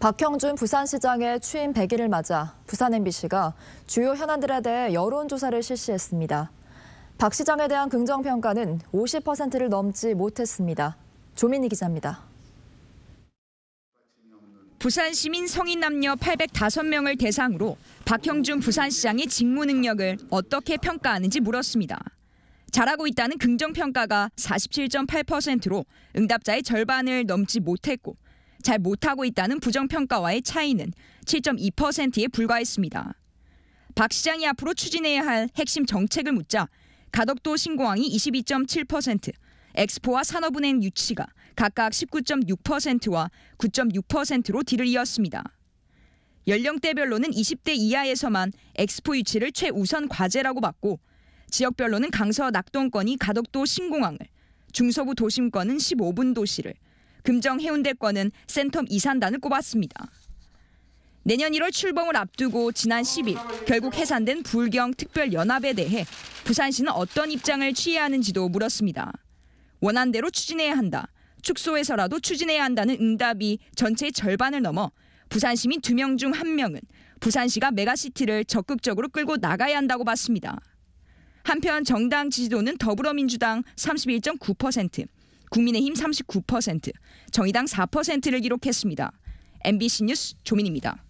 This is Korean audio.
박형준 부산시장의 취임 100일을 맞아 부산 MBC가 주요 현안들에 대해 여론조사를 실시했습니다. 박 시장에 대한 긍정평가는 50%를 넘지 못했습니다. 조민희 기자입니다. 부산 시민 성인 남녀 805명을 대상으로 박형준 부산시장의 직무 능력을 어떻게 평가하는지 물었습니다. 잘하고 있다는 긍정평가가 47.8%로 응답자의 절반을 넘지 못했고 잘 못하고 있다는 부정평가와의 차이는 7.2%에 불과했습니다. 박 시장이 앞으로 추진해야 할 핵심 정책을 묻자 가덕도 신공항이 22.7%, 엑스포와 산업은행 유치가 각각 19.6%와 9.6%로 뒤를 이었습니다. 연령대별로는 20대 이하에서만 엑스포 유치를 최우선 과제라고 봤고 지역별로는 강서 낙동권이 가덕도 신공항을, 중서부 도심권은 15분 도시를, 금정 해운대권은 센텀 이산단을 꼽았습니다. 내년 1월 출범을 앞두고 지난 10일 결국 해산된 불경특별연합에 대해 부산시는 어떤 입장을 취해야 하는지도 물었습니다. 원안대로 추진해야 한다. 축소해서라도 추진해야 한다는 응답이 전체의 절반을 넘어 부산 시민 2명 중 1명은 부산시가 메가시티를 적극적으로 끌고 나가야 한다고 봤습니다. 한편 정당 지지도는 더불어민주당 31.9%, 국민의힘 39%, 정의당 4%를 기록했습니다. MBC 뉴스 조민입니다.